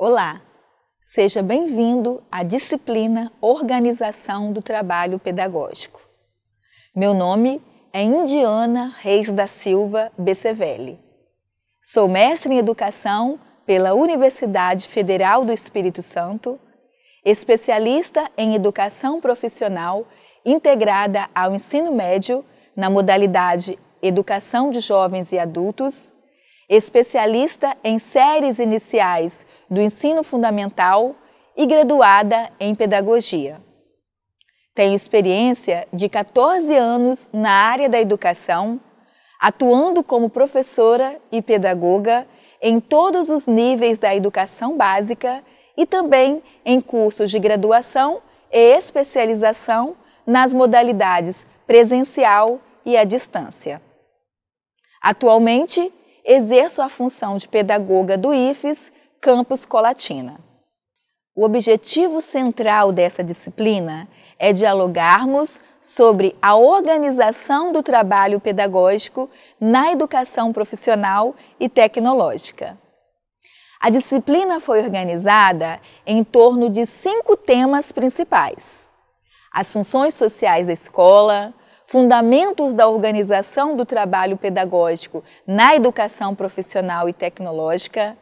Olá, seja bem-vindo à disciplina Organização do Trabalho Pedagógico. Meu nome é Indiana Reis da Silva Becevelli. Sou mestre em Educação pela Universidade Federal do Espírito Santo, especialista em Educação Profissional integrada ao ensino médio na modalidade Educação de Jovens e Adultos especialista em séries iniciais do ensino fundamental e graduada em pedagogia. Tenho experiência de 14 anos na área da educação, atuando como professora e pedagoga em todos os níveis da educação básica e também em cursos de graduação e especialização nas modalidades presencial e à distância. Atualmente, exerço a função de pedagoga do IFES Campus Colatina. O objetivo central dessa disciplina é dialogarmos sobre a organização do trabalho pedagógico na educação profissional e tecnológica. A disciplina foi organizada em torno de cinco temas principais: as funções sociais da escola, fundamentos da organização do trabalho pedagógico na educação profissional e tecnológica,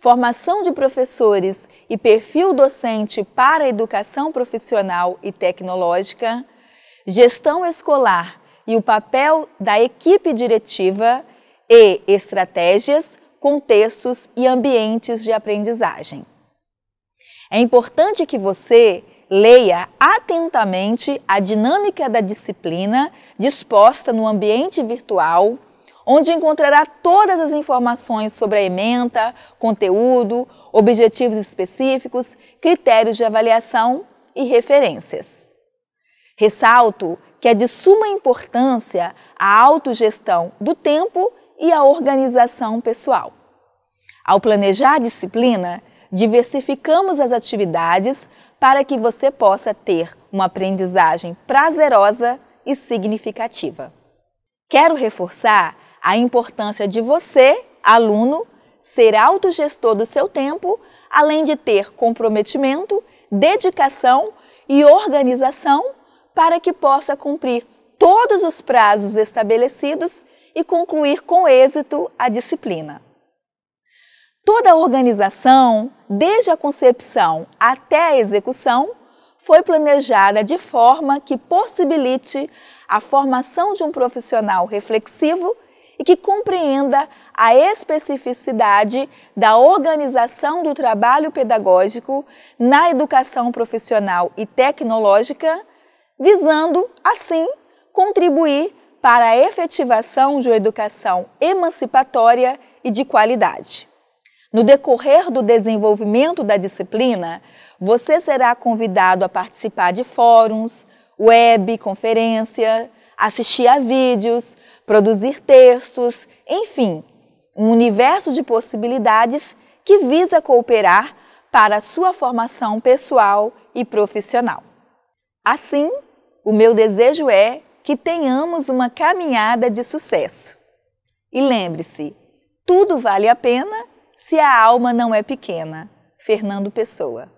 formação de professores e perfil docente para a educação profissional e tecnológica, gestão escolar e o papel da equipe diretiva e estratégias, contextos e ambientes de aprendizagem. É importante que você leia atentamente a dinâmica da disciplina disposta no ambiente virtual, onde encontrará todas as informações sobre a ementa, conteúdo, objetivos específicos, critérios de avaliação e referências. Ressalto que é de suma importância a autogestão do tempo e a organização pessoal. Ao planejar a disciplina, diversificamos as atividades para que você possa ter uma aprendizagem prazerosa e significativa. Quero reforçar a importância de você, aluno, ser autogestor do seu tempo, além de ter comprometimento, dedicação e organização para que possa cumprir todos os prazos estabelecidos e concluir com êxito a disciplina. Toda a organização, desde a concepção até a execução, foi planejada de forma que possibilite a formação de um profissional reflexivo e que compreenda a especificidade da organização do trabalho pedagógico na educação profissional e tecnológica, visando, assim, contribuir para a efetivação de uma educação emancipatória e de qualidade. No decorrer do desenvolvimento da disciplina, você será convidado a participar de fóruns, web, conferência, assistir a vídeos, produzir textos, enfim, um universo de possibilidades que visa cooperar para a sua formação pessoal e profissional. Assim, o meu desejo é que tenhamos uma caminhada de sucesso. E lembre-se, tudo vale a pena se a alma não é pequena. Fernando Pessoa.